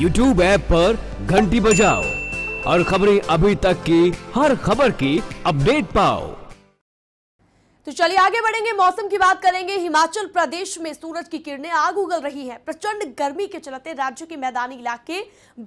YouTube app पर घंटी बजाओ और खबरें अभी तक की हर खबर की अपडेट पाओ तो चलिए आगे बढ़ेंगे मौसम की बात करेंगे हिमाचल प्रदेश में सूरज की किरणें आग उगल रही है प्रचंड गर्मी के चलते राज्य के मैदानी इलाके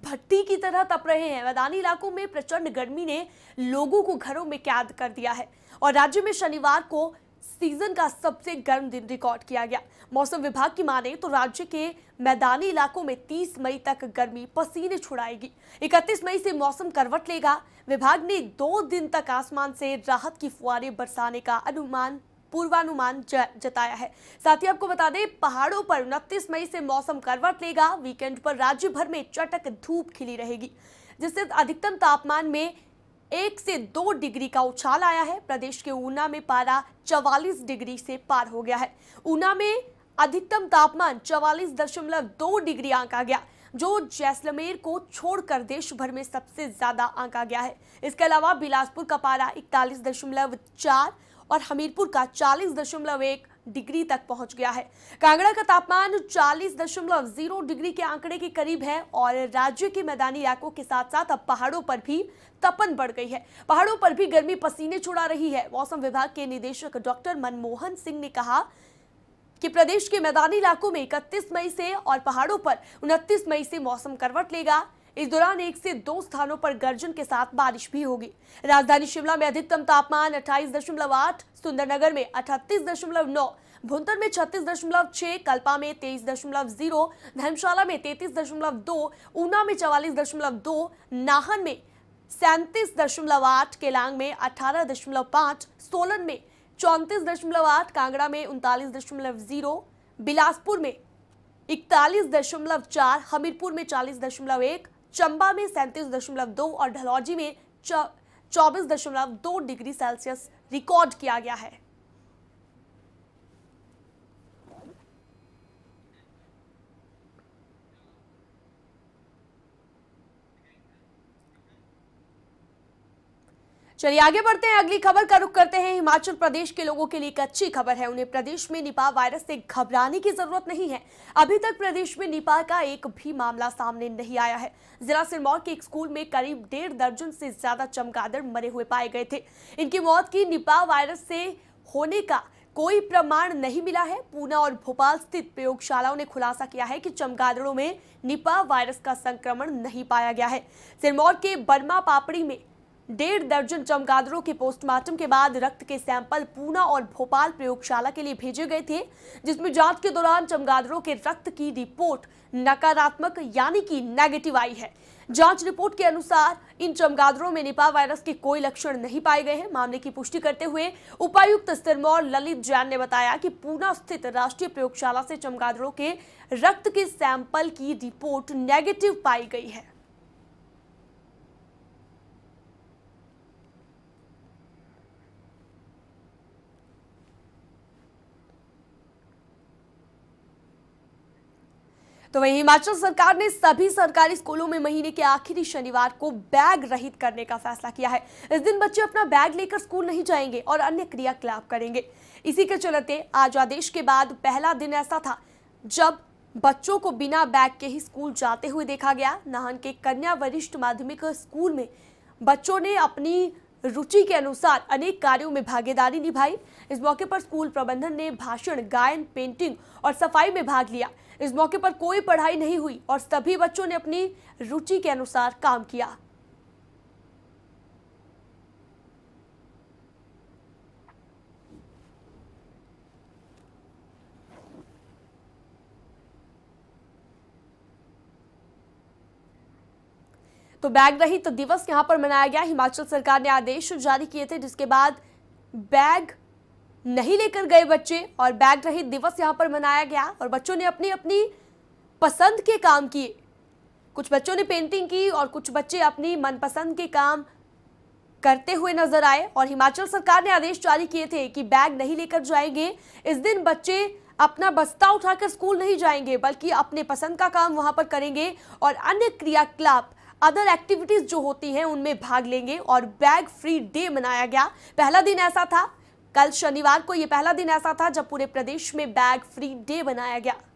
भट्टी की तरह तप रहे हैं मैदानी इलाकों में प्रचंड गर्मी ने लोगों को घरों में कैद कर दिया है और राज्य में शनिवार को सीजन का सबसे गर्म दिन रिकॉर्ड किया गया मौसम विभाग की माने तो राज्य के मैदानी इलाकों में 30 मई तक गर्मी पसीने छुड़ाएगी 31 मई से मौसम करवट लेगा विभाग ने दो दिन तक आसमान से राहत की फुहारे बरसाने का अनुमान पूर्वानुमान जताया है साथ ही आपको बता दें पहाड़ों पर उनतीस मई से मौसम करवट लेगा वीकेंड पर राज्य भर में चटक धूप खिली रहेगी जिससे अधिकतम तापमान में एक से दो डिग्री का उछाल आया है प्रदेश के ऊना में पारा चवालीस डिग्री से पार हो गया है ऊना में अधिकतम तापमान चवालीस दशमलव दो डिग्री आंका गया जो जैसलमेर को छोड़कर देश भर में सबसे ज्यादा आंका गया है इसके अलावा बिलासपुर का पारा इकतालीस दशमलव चार और हमीरपुर का चालीस दशमलव एक डिग्री तक पहुंच गया है कांगड़ा का तापमान 40.0 डिग्री के आंकड़े के करीब है और राज्य के मैदानी इलाकों के साथ साथ अब पहाड़ों पर भी तपन बढ़ गई है पहाड़ों पर भी गर्मी पसीने छुड़ा रही है मौसम विभाग के निदेशक डॉक्टर मनमोहन सिंह ने कहा कि प्रदेश के मैदानी इलाकों में इकतीस मई से और पहाड़ों पर उनतीस मई से मौसम करवट लेगा इस दौरान एक से दो स्थानों पर गर्जन के साथ बारिश भी होगी राजधानी शिमला में अधिकतम तापमान अट्ठाईस दशमलव आठ सुंदरनगर में दशमलव नौ भुंतर में छत्तीस दशमलव छह कल्पा में तेईस दशमलव जीरो धर्मशाला में दशमलव दो ऊना में चवालीस दशमलव दो नाहन में सैंतीस दशमलव आठ केलांग में अठारह दशमलव पांच सोलन में चौंतीस दशमलव आठ कांगड़ा में उनतालीस दशमलव जीरो बिलासपुर में इकतालीस दशमलव चार हमीरपुर में चालीस दशमलव एक चंबा में सैंतीस दशमलव दो और ढलौजी में चौबीस दशमलव दो डिग्री सेल्सियस रिकॉर्ड किया गया है चलिए आगे बढ़ते हैं अगली खबर का रुख करते हैं हिमाचल प्रदेश के लोगों के लिए एक अच्छी खबर है उन्हें प्रदेश में निपा वायरस से घबराने की जरूरत नहीं है अभी तक प्रदेश में निपा का एक भी मामला सामने नहीं आया है जिला सिरमौर के एक स्कूल में करीब डेढ़ दर्जन से ज्यादा चमगादड़ मरे हुए पाए गए थे इनकी मौत की निपा वायरस से होने का कोई प्रमाण नहीं मिला है पूना और भोपाल स्थित प्रयोगशालाओं ने खुलासा किया है कि चमगादड़ों में निपा वायरस का संक्रमण नहीं पाया गया है सिरमौर के बर्मा पापड़ी में डेढ़ दर्जन चमगादड़ों के पोस्टमार्टम के बाद रक्त के सैंपल पूना और भोपाल प्रयोगशाला के लिए भेजे गए थे जिसमें जांच के दौरान चमगादड़ों के रक्त की रिपोर्ट नकारात्मक यानी कि नेगेटिव आई है जांच रिपोर्ट के अनुसार इन चमगादड़ों में निपा वायरस के कोई लक्षण नहीं पाए गए हैं मामले की पुष्टि करते हुए उपायुक्त सिरमौर ललित जैन ने बताया कि पूना स्थित राष्ट्रीय प्रयोगशाला से चमगादड़ों के रक्त के सैंपल की रिपोर्ट नेगेटिव पाई गई है तो वहीं हिमाचल सरकार ने सभी सरकारी स्कूलों में महीने के आखिरी शनिवार को बैग रहित करने का फैसला किया है इस दिन बच्चे अपना बैग लेकर स्कूल नहीं जाएंगे और अन्य क्रियाकलाप करेंगे इसी के चलते आज आदेश के बाद पहला दिन ऐसा था जब बच्चों को बिना बैग के ही स्कूल जाते हुए देखा गया नाहन के कन्या वरिष्ठ माध्यमिक स्कूल में बच्चों ने अपनी रुचि के अनुसार अनेक कार्यों में भागीदारी निभाई इस मौके पर स्कूल प्रबंधन ने भाषण गायन पेंटिंग और सफाई में भाग लिया इस मौके पर कोई पढ़ाई नहीं हुई और सभी बच्चों ने अपनी रुचि के अनुसार काम किया तो बैग रहित तो दिवस यहां पर मनाया गया हिमाचल सरकार ने आदेश जारी किए थे जिसके बाद बैग नहीं लेकर गए बच्चे और बैग रहित दिवस यहाँ पर मनाया गया और बच्चों ने अपनी अपनी पसंद के काम किए कुछ बच्चों ने पेंटिंग की और कुछ बच्चे अपनी मनपसंद के काम करते हुए नजर आए और हिमाचल सरकार ने आदेश जारी किए थे कि बैग नहीं लेकर जाएंगे इस दिन बच्चे अपना बस्ता उठाकर स्कूल नहीं जाएंगे बल्कि अपने पसंद का काम वहां पर करेंगे और अन्य क्रियाकलाप अदर एक्टिविटीज़ जो होती हैं उनमें भाग लेंगे और बैग फ्री डे मनाया गया पहला दिन ऐसा था कल शनिवार को ये पहला दिन ऐसा था जब पूरे प्रदेश में बैग फ्री डे मनाया गया